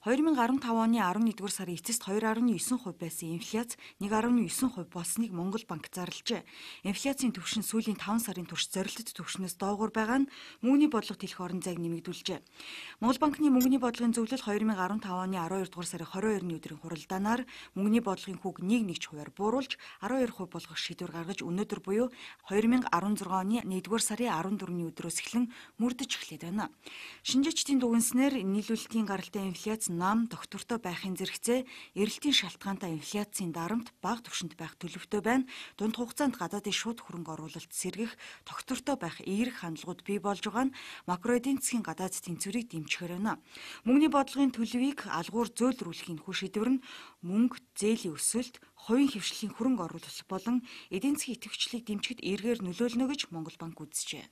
2015 оны 11-р сарын эцэст 2.9% байсан инфляц 1.9% болсныг Монгол банк зарлжээ. Инфляцийн түвшин сүүлийн 5 сарын турш зорилтод түвшнээс доогуур байгаа нь мөнгөний бодлого төлөх орон зайг нэмэгдүүлжээ. Монгол банкны мөнгөний бодлогын зөвлөл 2015 оны 12-р сарын 22-ны өдрийн хуралдаанаар мөнгөний бодлогын хүүг 1.1 хувиар бууруулж 12% болгох шийдвэр гаргаж өнөөдөр буюу 2016 оны 1-р сарын 14-ний өдрөөс эхлэн мөрдөж эхлэв байна. Шинжээчдийн дүгнснээр нийлүүлэлтийн гаралтай инфляц нам доктортой байхын зэрэгцээ эрэлтийн шалтгаантай инфляцийн дарамт бага түвшинд байх төлөвтэй байна. Дунд хугацаанд гадаадын шууд хөрөнгө оруулалт сэргэх, доктортой байх эерэг хандлагууд бий болж байгаа нь макроэдийн засгийн гадаад тэнцвэрийг дэмжихээр байна. Мөнгөний бодлогын төлөвийг алгуур зөөлрүүлэх энэхүү шийдвэр нь мөнгө зээлийн өсөлт, хувийн хөвшлийн хөрөнгө оруулалт болон эдийн засгийн идэвхжлийг дэмжигд эргээр нөлөөлнө гэж Монгол банк үзжээ.